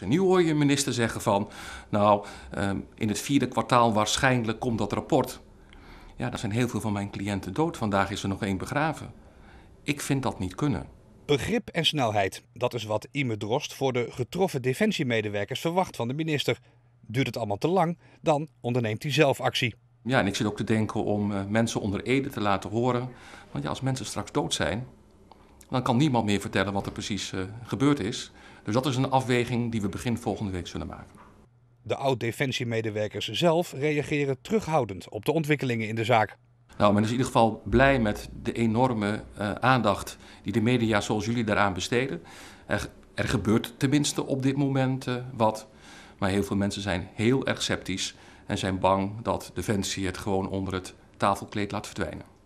En nu hoor je minister zeggen van, nou, ehm, in het vierde kwartaal waarschijnlijk komt dat rapport. Ja, daar zijn heel veel van mijn cliënten dood. Vandaag is er nog één begraven. Ik vind dat niet kunnen. Begrip en snelheid, dat is wat Ime Drost voor de getroffen defensiemedewerkers verwacht van de minister. Duurt het allemaal te lang, dan onderneemt hij zelf actie. Ja, en ik zit ook te denken om eh, mensen onder ede te laten horen. Want ja, als mensen straks dood zijn, dan kan niemand meer vertellen wat er precies eh, gebeurd is. Dus dat is een afweging die we begin volgende week zullen maken. De oud-defensiemedewerkers zelf reageren terughoudend op de ontwikkelingen in de zaak. Nou, men is in ieder geval blij met de enorme eh, aandacht die de media zoals jullie daaraan besteden. Er, er gebeurt tenminste op dit moment eh, wat. Maar heel veel mensen zijn heel erg sceptisch en zijn bang dat Defensie het gewoon onder het tafelkleed laat verdwijnen.